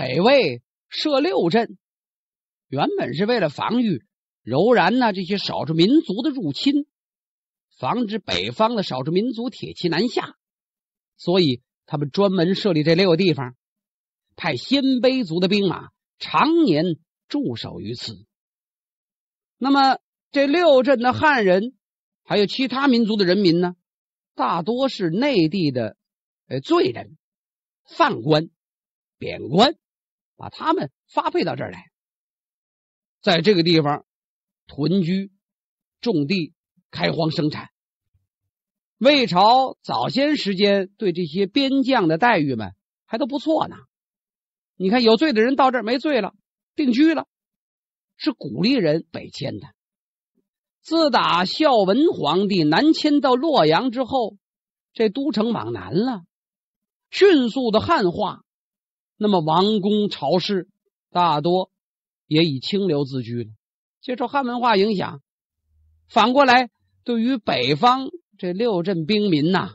北魏设六镇，原本是为了防御柔然呐这些少数民族的入侵，防止北方的少数民族铁骑南下，所以他们专门设立这六个地方，派鲜卑族的兵马常年驻守于此。那么这六镇的汉人，还有其他民族的人民呢，大多是内地的呃罪人、犯官、贬官。把他们发配到这儿来，在这个地方屯居、种地、开荒、生产。魏朝早先时间对这些边将的待遇们还都不错呢。你看，有罪的人到这儿没罪了，定居了，是鼓励人北迁的。自打孝文皇帝南迁到洛阳之后，这都城往南了，迅速的汉化。那么，王公朝士大多也以清流自居了，接受汉文化影响。反过来，对于北方这六镇兵民呐，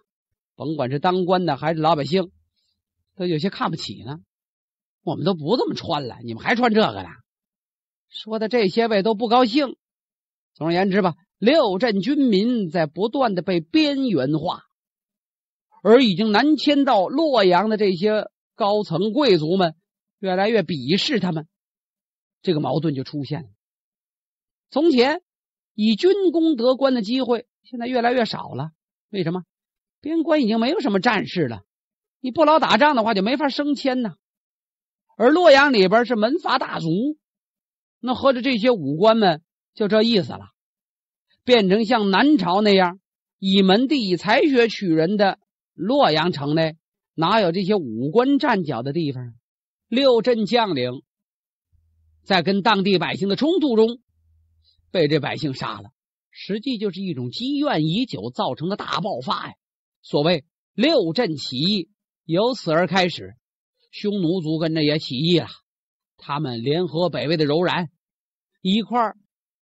甭管是当官的还是老百姓，都有些看不起呢。我们都不这么穿了，你们还穿这个呢？说的这些位都不高兴。总而言之吧，六镇军民在不断的被边缘化，而已经南迁到洛阳的这些。高层贵族们越来越鄙视他们，这个矛盾就出现了。从前以军功得官的机会，现在越来越少了。为什么？边关已经没有什么战事了，你不老打仗的话，就没法升迁呢。而洛阳里边是门阀大族，那合着这些武官们就这意思了，变成像南朝那样以门第、以才学取人的洛阳城内。哪有这些武官站脚的地方？六镇将领在跟当地百姓的冲突中被这百姓杀了，实际就是一种积怨已久造成的大爆发呀。所谓六镇起义由此而开始，匈奴族跟着也起义了，他们联合北魏的柔然一块儿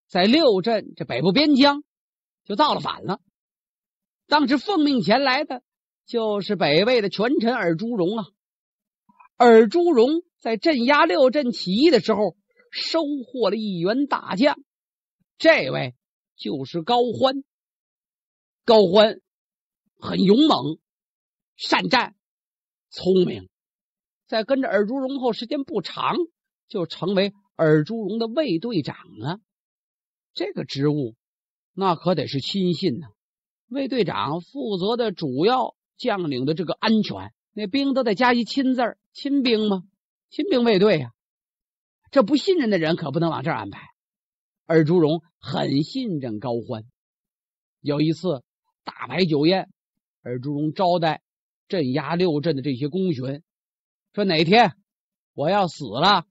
在六镇这北部边疆就造了反了。当时奉命前来的。就是北魏的权臣尔朱荣啊，尔朱荣在镇压六镇起义的时候，收获了一员大将，这位就是高欢。高欢很勇猛，善战，聪明，在跟着尔朱荣后时间不长，就成为尔朱荣的卫队长啊。这个职务那可得是亲信呢，卫队长负责的主要。将领的这个安全，那兵都得加一“亲”字儿，亲兵吗？亲兵卫队呀。这不信任的人可不能往这儿安排。尔朱荣很信任高欢。有一次大摆酒宴，尔朱荣招待镇压六镇的这些功勋，说：“哪天我要死了，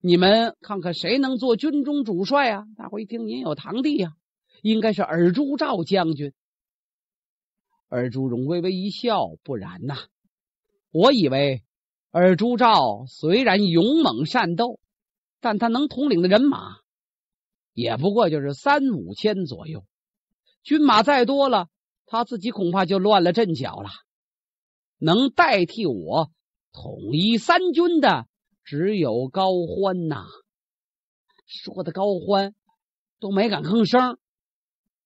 你们看看谁能做军中主帅啊？”大伙一听，您有堂弟呀，应该是尔朱兆将军。尔朱荣微微一笑，不然呐，我以为尔朱兆虽然勇猛善斗，但他能统领的人马也不过就是三五千左右，军马再多了，他自己恐怕就乱了阵脚了。能代替我统一三军的，只有高欢呐。说的高欢都没敢吭声，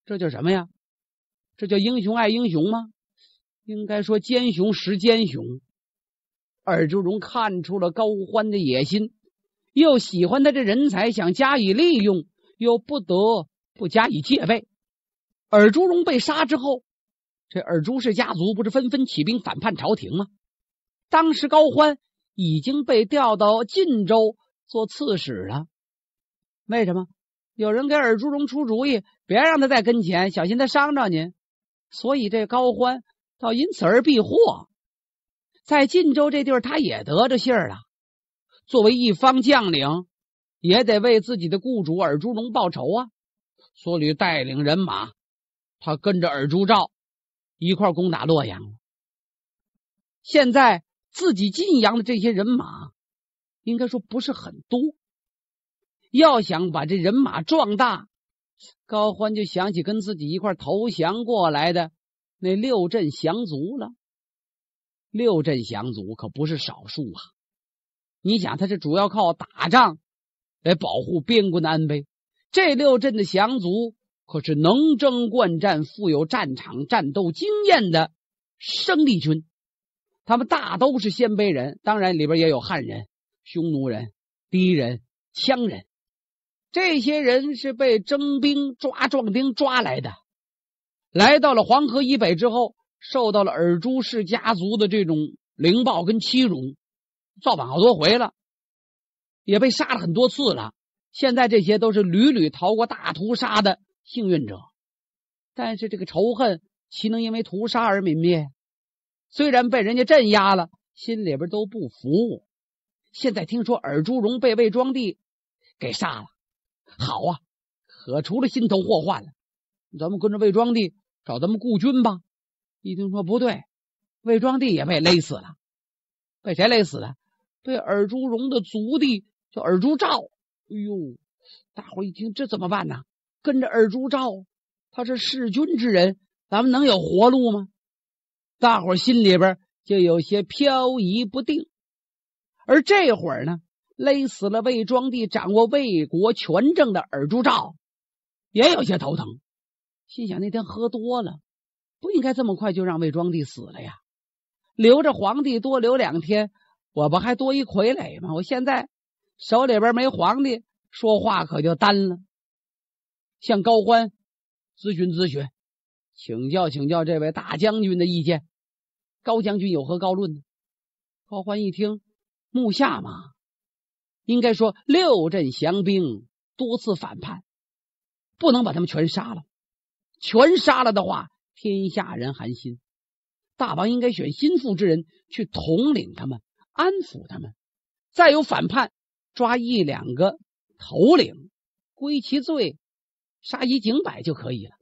这叫什么呀？这叫英雄爱英雄吗？应该说奸雄识奸雄。尔朱荣看出了高欢的野心，又喜欢他这人才，想加以利用，又不得不加以戒备。尔朱荣被杀之后，这尔朱氏家族不是纷纷起兵反叛朝廷吗？当时高欢已经被调到晋州做刺史了。为什么有人给尔朱荣出主意，别让他在跟前，小心他伤着您？所以这高欢倒因此而避祸，在晋州这地儿，他也得着信儿了。作为一方将领，也得为自己的雇主尔朱荣报仇啊！所吕带领人马，他跟着尔朱兆一块攻打洛阳。现在自己晋阳的这些人马，应该说不是很多，要想把这人马壮大。高欢就想起跟自己一块投降过来的那六镇降族了。六镇降族可不是少数啊！你想，他是主要靠打仗来保护边关的安危。这六镇的降族可是能征惯战、富有战场战斗经验的生力军。他们大都是鲜卑人，当然里边也有汉人、匈奴人、敌人、羌人。这些人是被征兵抓壮丁抓来的，来到了黄河以北之后，受到了尔朱氏家族的这种凌暴跟欺辱，造反好多回了，也被杀了很多次了。现在这些都是屡屡逃过大屠杀的幸运者，但是这个仇恨岂能因为屠杀而泯灭？虽然被人家镇压了，心里边都不服。现在听说尔朱荣被魏庄帝给杀了。好啊，可除了心头祸患了，咱们跟着魏庄帝找咱们故军吧。一听说不对，魏庄帝也被勒死了，被谁勒死的？被尔朱荣的族弟叫尔朱兆。哎呦，大伙一听这怎么办呢？跟着尔朱兆，他是弑君之人，咱们能有活路吗？大伙心里边就有些飘移不定，而这会儿呢？勒死了魏庄帝，掌握魏国权政的尔朱兆也有些头疼，心想那天喝多了，不应该这么快就让魏庄帝死了呀？留着皇帝多留两天，我不还多一傀儡吗？我现在手里边没皇帝，说话可就单了。向高欢咨询咨询，请教请教这位大将军的意见，高将军有何高论呢？高欢一听，目下嘛。应该说，六镇降兵多次反叛，不能把他们全杀了。全杀了的话，天下人寒心。大王应该选心腹之人去统领他们，安抚他们。再有反叛，抓一两个头领，归其罪，杀一儆百就可以了。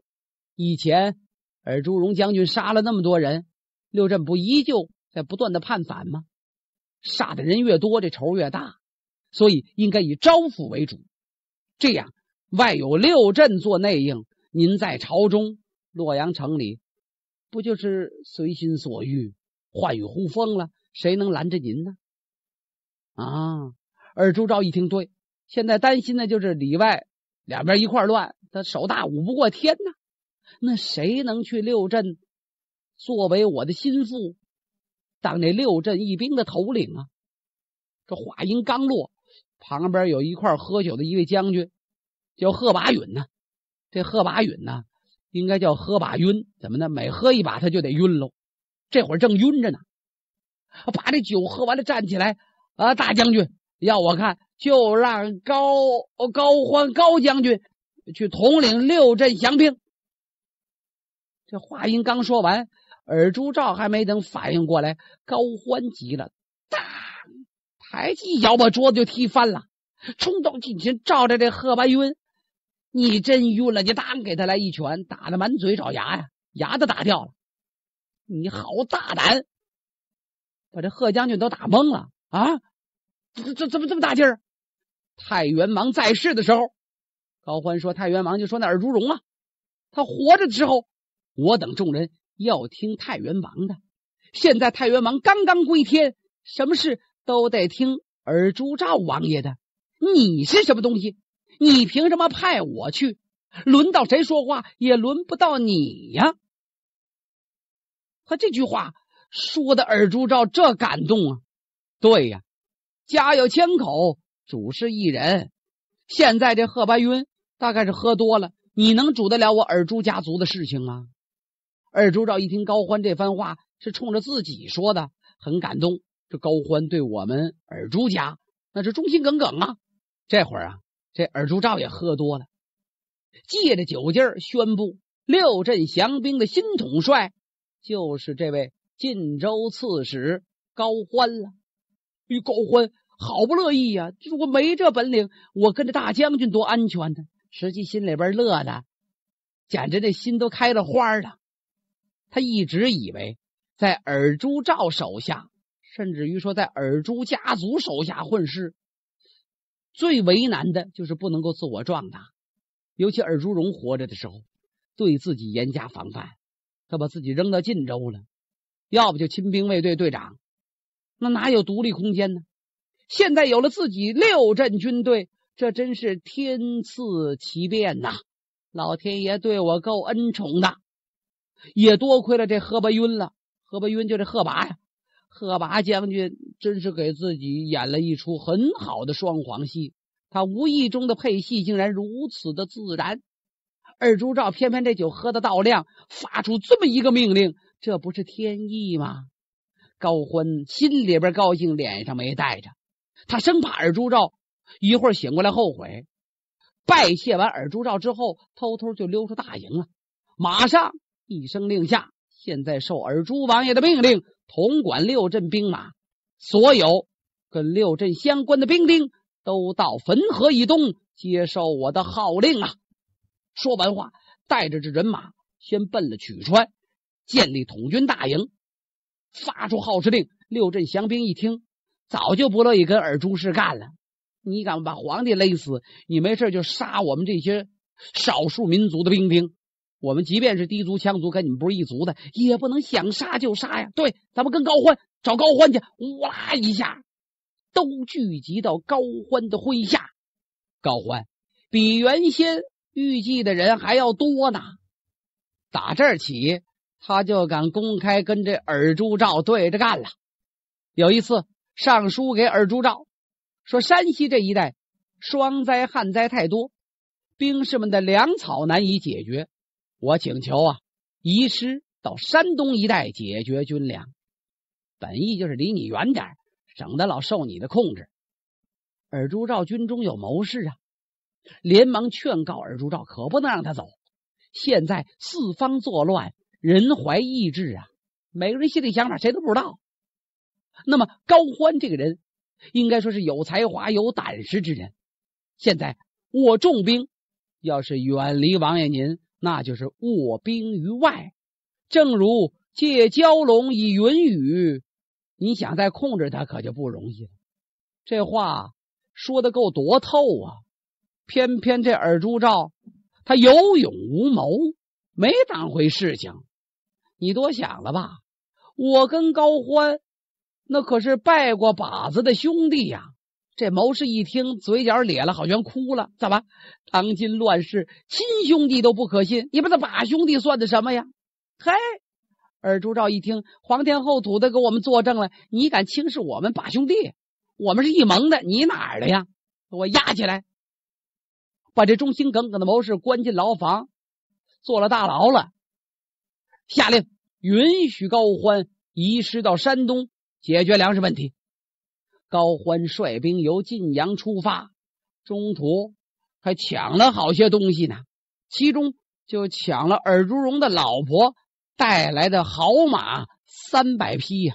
以前尔朱荣将军杀了那么多人，六镇不依旧在不断的叛反吗？杀的人越多，这仇越大。所以应该以招抚为主，这样外有六镇做内应，您在朝中、洛阳城里，不就是随心所欲、唤雨呼风了？谁能拦着您呢？啊！而朱昭一听，对，现在担心的就是里外两边一块乱，他手大捂不过天呐。那谁能去六镇作为我的心腹，当那六镇一兵的头领啊？这话音刚落。旁边有一块喝酒的一位将军，叫贺拔允呢。这贺拔允呢，应该叫喝把晕，怎么呢？每喝一把他就得晕喽。这会儿正晕着呢，把这酒喝完了，站起来。啊，大将军，要我看，就让高高欢高将军去统领六镇降兵。这话音刚说完，尔朱兆还没等反应过来，高欢急了。还一脚把桌子就踢翻了，冲到近前照着这贺白云，你真晕了！你当给他来一拳，打的满嘴找牙呀，牙都打掉了！你好大胆，把这贺将军都打懵了啊！这这怎么这么大劲儿？太原王在世的时候，高欢说：“太原王就说那尔朱荣啊，他活着的时候，我等众人要听太原王的。现在太原王刚刚归天，什么事？”都得听尔朱兆王爷的。你是什么东西？你凭什么派我去？轮到谁说话，也轮不到你呀！他这句话说的，尔朱兆这感动啊！对呀，家有千口，主事一人。现在这贺白云大概是喝多了，你能主得了我尔朱家族的事情吗？尔朱兆一听高欢这番话是冲着自己说的，很感动。这高欢对我们尔朱家那是忠心耿耿啊！这会儿啊，这尔朱兆也喝多了，借着酒劲儿宣布六镇降兵的新统帅就是这位晋州刺史高欢了。与高欢好不乐意呀！如果没这本领，我跟着大将军多安全呢。实际心里边乐的，简直那心都开了花了。他一直以为在尔朱兆手下。甚至于说，在尔朱家族手下混事，最为难的就是不能够自我壮大。尤其尔朱荣活着的时候，对自己严加防范，他把自己扔到晋州了，要不就亲兵卫队队长，那哪有独立空间呢？现在有了自己六镇军队，这真是天赐奇变呐！老天爷对我够恩宠的，也多亏了这贺伯晕了，贺伯晕就是贺拔呀。赫拔将军真是给自己演了一出很好的双簧戏，他无意中的配戏竟然如此的自然。尔朱兆偏偏这酒喝的倒量，发出这么一个命令，这不是天意吗？高欢心里边高兴，脸上没带着，他生怕尔朱兆一会儿醒过来后悔。拜谢完尔朱兆之后，偷偷就溜出大营了。马上一声令下，现在受尔朱王爷的命令。统管六镇兵马，所有跟六镇相关的兵丁都到汾河以东接受我的号令啊！说完话，带着这人马先奔了曲川，建立统军大营，发出号令。六镇降兵一听，早就不乐意跟尔朱氏干了。你敢把皇帝勒死，你没事就杀我们这些少数民族的兵丁。我们即便是低族羌族，跟你们不是一族的，也不能想杀就杀呀。对，咱们跟高欢找高欢去，呜啦一下都聚集到高欢的麾下。高欢比原先预计的人还要多呢。打这儿起，他就敢公开跟这尔朱兆对着干了。有一次上书给尔朱兆，说山西这一带霜灾旱灾太多，兵士们的粮草难以解决。我请求啊，移师到山东一带解决军粮，本意就是离你远点，省得老受你的控制。尔朱兆军中有谋士啊，连忙劝告尔朱兆，可不能让他走。现在四方作乱，人怀异志啊，每个人心里想法谁都不知道。那么高欢这个人，应该说是有才华、有胆识之人。现在我重兵，要是远离王爷您。那就是卧兵于外，正如借蛟龙以云雨，你想再控制他可就不容易了。这话说的够多透啊！偏偏这尔朱兆他有勇无谋，没当回事情，你多想了吧？我跟高欢那可是拜过把子的兄弟呀。这谋士一听，嘴角咧了，好像哭了。怎么，当今乱世，亲兄弟都不可信，你把这把兄弟算的什么呀？嘿，尔朱兆一听，皇天后土的给我们作证了，你敢轻视我们把兄弟？我们是一盟的，你哪的呀？给我压起来，把这忠心耿耿的谋士关进牢房，坐了大牢了。下令允许高欢移师到山东，解决粮食问题。高欢率兵由晋阳出发，中途还抢了好些东西呢。其中就抢了尔朱荣的老婆带来的好马三百匹呀。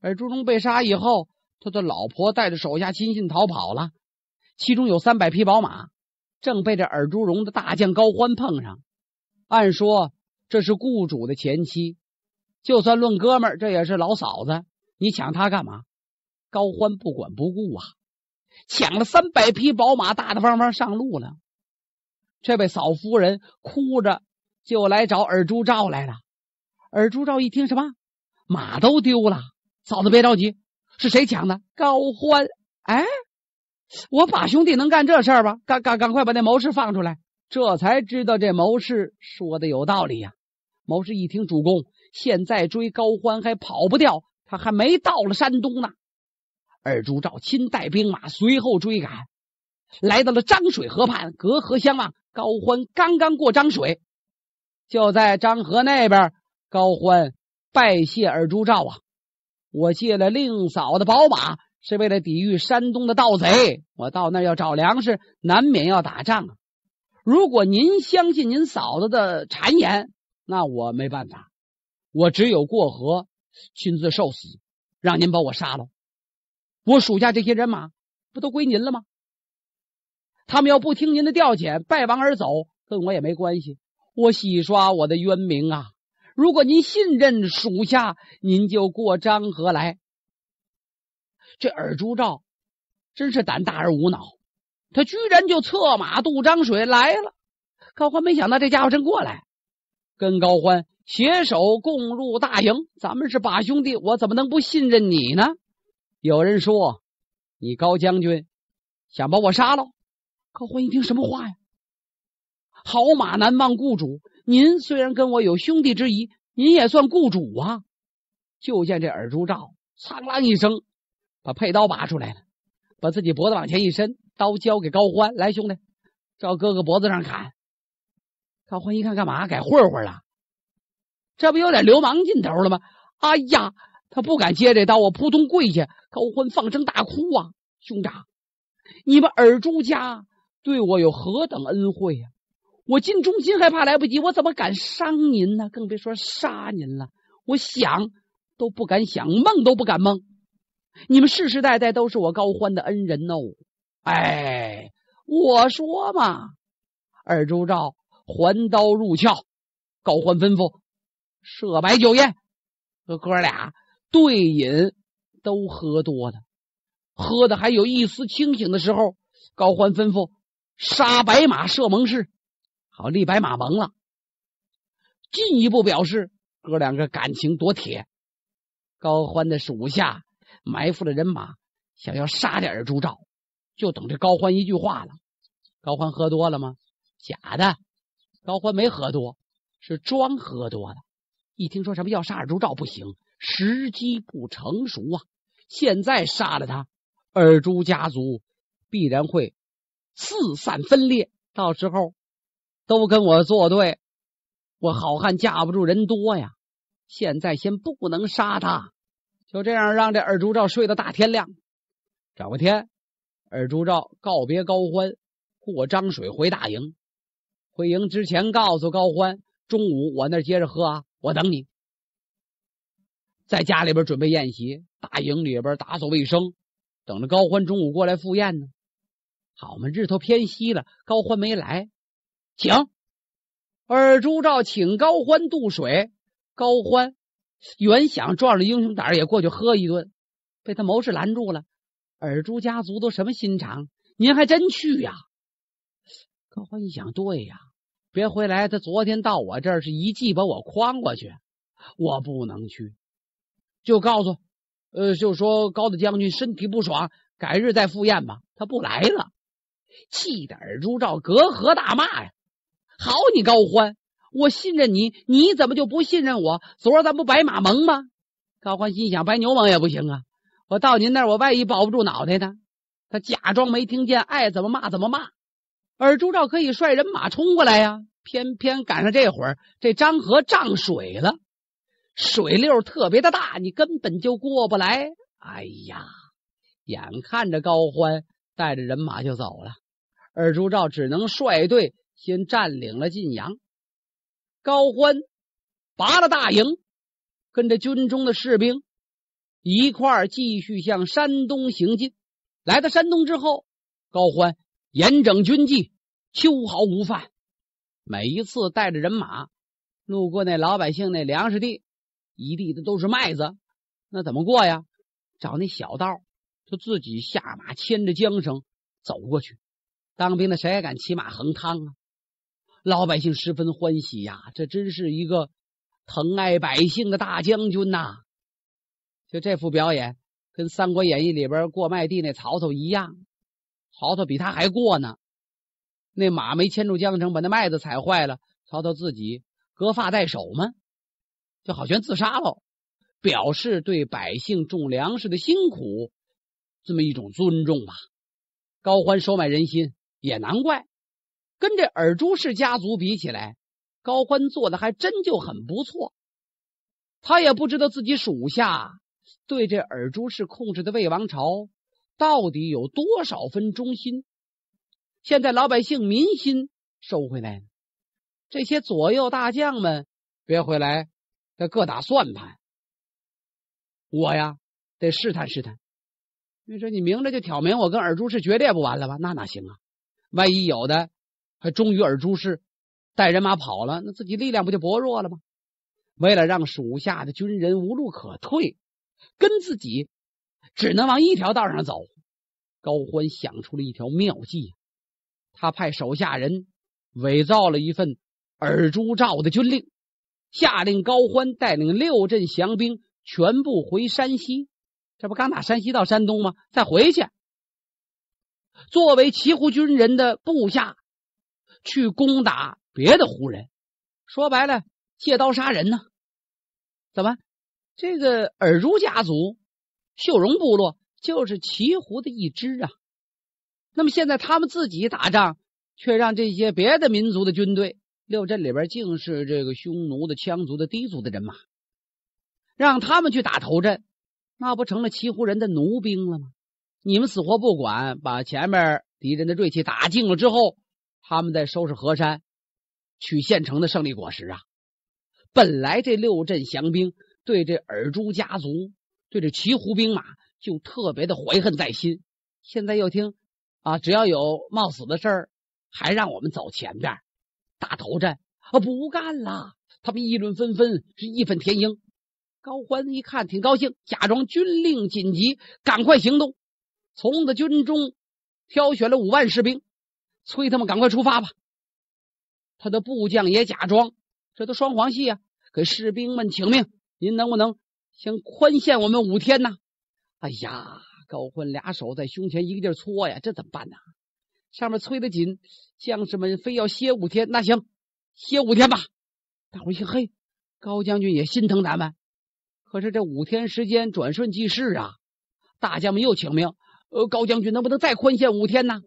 尔朱荣被杀以后，他的老婆带着手下亲信逃跑了，其中有三百匹宝马，正被这尔朱荣的大将高欢碰上。按说这是雇主的前妻，就算论哥们儿，这也是老嫂子，你抢他干嘛？高欢不管不顾啊，抢了三百匹宝马，大大方方上路了。这位嫂夫人哭着就来找尔朱兆来了。尔朱兆一听，什么马都丢了，嫂子别着急，是谁抢的？高欢！哎，我把兄弟能干这事吧？赶赶赶快把那谋士放出来。这才知道这谋士说的有道理呀。谋士一听，主公现在追高欢还跑不掉，他还没到了山东呢。尔朱兆亲带兵马随后追赶，来到了漳水河畔，隔河相望。高欢刚刚过漳水，就在漳河那边，高欢拜谢尔朱兆啊！我借了令嫂的宝马，是为了抵御山东的盗贼。我到那儿要找粮食，难免要打仗啊！如果您相信您嫂子的谗言，那我没办法，我只有过河亲自受死，让您把我杀了。我属下这些人马不都归您了吗？他们要不听您的调遣，败亡而走，跟我也没关系。我洗刷我的冤名啊！如果您信任属下，您就过漳河来。这尔朱兆真是胆大而无脑，他居然就策马渡漳水来了。高欢没想到这家伙真过来，跟高欢携手共入大营。咱们是把兄弟，我怎么能不信任你呢？有人说你高将军想把我杀了，高欢一听什么话呀？好马难忘雇主，您虽然跟我有兄弟之谊，您也算雇主啊。就见这耳珠罩，苍啷一声，把佩刀拔出来了，把自己脖子往前一伸，刀交给高欢，来兄弟，照哥哥脖子上砍。高欢一看，干嘛改混混了？这不有点流氓劲头了吗？哎呀！他不敢接这刀，我扑通跪下，高欢放声大哭啊！兄长，你们尔朱家对我有何等恩惠呀？我尽忠心还怕来不及，我怎么敢伤您呢？更别说杀您了！我想都不敢想，梦都不敢梦。你们世世代代都是我高欢的恩人哦！哎，我说嘛，尔朱兆还刀入鞘，高欢吩咐设摆酒宴，这哥俩。对饮都喝多了，喝的还有一丝清醒的时候，高欢吩咐杀白马设盟誓，好立白马盟了，进一步表示哥两个感情多铁。高欢的属下埋伏了人马，想要杀点朱照，就等着高欢一句话了。高欢喝多了吗？假的，高欢没喝多，是装喝多的。一听说什么要杀尔朱照，不行。时机不成熟啊！现在杀了他，尔朱家族必然会四散分裂，到时候都跟我作对，我好汉架不住人多呀！现在先不能杀他，就这样让这尔朱兆睡到大天亮。转过天，尔朱兆告别高欢，过漳水回大营。回营之前，告诉高欢：中午我那接着喝啊，我等你。在家里边准备宴席，大营里边打扫卫生，等着高欢中午过来赴宴呢。好嘛，日头偏西了，高欢没来，请尔朱兆请高欢渡水。高欢原想壮着英雄胆也过去喝一顿，被他谋士拦住了。尔朱家族都什么心肠？您还真去呀？高欢一想，对呀，别回来，他昨天到我这儿是一计把我诓过去，我不能去。就告诉，呃，就说高大将军身体不爽，改日再赴宴吧。他不来了，气得朱兆隔河大骂呀：“好你高欢，我信任你，你怎么就不信任我？昨儿咱不白马盟吗？”高欢心想：“白牛盟也不行啊，我到您那儿，我万一保不住脑袋呢？”他假装没听见，爱怎么骂怎么骂。而朱兆可以率人马冲过来呀，偏偏赶上这会儿，这张河涨水了。水流特别的大，你根本就过不来。哎呀，眼看着高欢带着人马就走了，尔朱兆只能率队先占领了晋阳。高欢拔了大营，跟着军中的士兵一块儿继续向山东行进。来到山东之后，高欢严整军纪，秋毫无犯。每一次带着人马路过那老百姓那粮食地。一地的都是麦子，那怎么过呀？找那小道，就自己下马牵着缰绳走过去。当兵的谁还敢骑马横趟啊？老百姓十分欢喜呀，这真是一个疼爱百姓的大将军呐！就这副表演，跟《三国演义》里边过麦地那曹操一样，曹操比他还过呢。那马没牵住缰绳，把那麦子踩坏了，曹操自己割发代首吗？就好像自杀喽，表示对百姓种粮食的辛苦这么一种尊重吧。高欢收买人心也难怪，跟这尔朱氏家族比起来，高欢做的还真就很不错。他也不知道自己属下对这尔朱氏控制的魏王朝到底有多少分忠心。现在老百姓民心收回来了，这些左右大将们别回来。在各打算盘，我呀得试探试探。你说你明着就挑明，我跟尔朱氏决裂不完了吧？那哪行啊？万一有的还忠于尔朱氏，带人马跑了，那自己力量不就薄弱了吗？为了让属下的军人无路可退，跟自己只能往一条道上走，高欢想出了一条妙计，他派手下人伪造了一份尔朱兆的军令。下令高欢带领六镇降兵全部回山西，这不刚打山西到山东吗？再回去，作为齐胡军人的部下去攻打别的胡人，说白了借刀杀人呢。怎么，这个尔朱家族、秀荣部落就是齐胡的一支啊？那么现在他们自己打仗，却让这些别的民族的军队。六镇里边竟是这个匈奴的、羌族的、氐族的人马，让他们去打头阵，那不成了齐胡人的奴兵了吗？你们死活不管，把前面敌人的锐气打尽了之后，他们再收拾河山，取县城的胜利果实啊！本来这六镇降兵对这尔朱家族、对这齐胡兵马就特别的怀恨在心，现在又听啊，只要有冒死的事儿，还让我们走前边。大头阵啊，不干了！他们议论纷纷，是义愤填膺。高欢一看，挺高兴，假装军令紧急，赶快行动。从子军中挑选了五万士兵，催他们赶快出发吧。他的部将也假装，这都双簧戏啊！给士兵们请命，您能不能先宽限我们五天呢？哎呀，高欢俩手在胸前一个劲搓呀，这怎么办呢？上面催得紧，将士们非要歇五天。那行，歇五天吧。大伙一嘿，高将军也心疼咱们。可是这五天时间转瞬即逝啊！大将们又请命，高将军能不能再宽限五天呢？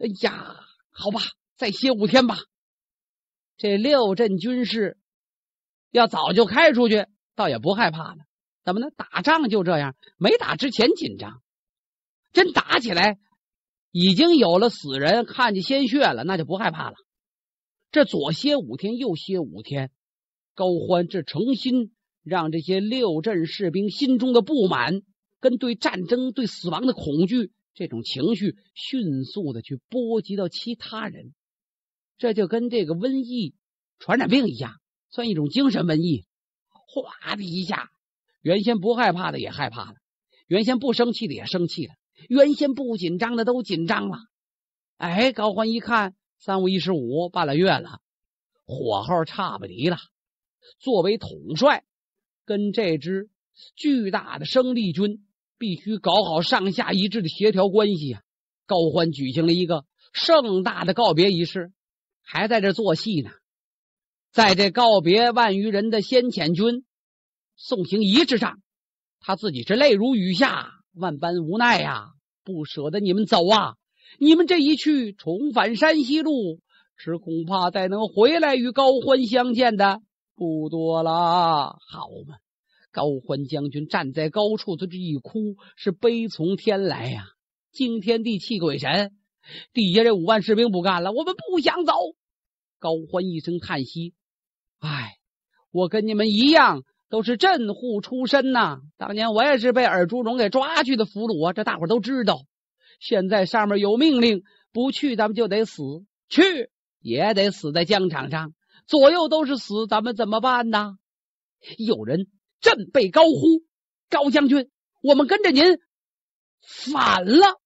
哎呀，好吧，再歇五天吧。这六镇军士要早就开出去，倒也不害怕了。怎么呢？打仗就这样，没打之前紧张，真打起来。已经有了死人，看见鲜血了，那就不害怕了。这左歇五天，右歇五天，高欢这诚心让这些六镇士兵心中的不满跟对战争、对死亡的恐惧这种情绪迅速的去波及到其他人，这就跟这个瘟疫、传染病一样，算一种精神瘟疫。哗的一下，原先不害怕的也害怕了，原先不生气的也生气了。原先不紧张的都紧张了。哎，高欢一看，三五一十五，半拉月了，火候差不离了。作为统帅，跟这支巨大的生力军必须搞好上下一致的协调关系啊！高欢举行了一个盛大的告别仪式，还在这做戏呢。在这告别万余人的先遣军送行仪式上，他自己是泪如雨下。万般无奈呀，不舍得你们走啊！你们这一去，重返山西路，只恐怕再能回来与高欢相见的不多了，好嘛，高欢将军站在高处，他这一哭，是悲从天来呀，惊天地泣鬼神。底下这五万士兵不干了，我们不想走。高欢一声叹息：“哎，我跟你们一样。”都是镇户出身呐，当年我也是被尔朱荣给抓去的俘虏啊，这大伙都知道。现在上面有命令，不去咱们就得死，去也得死在疆场上，左右都是死，咱们怎么办呢？有人振臂高呼：“高将军，我们跟着您反了！”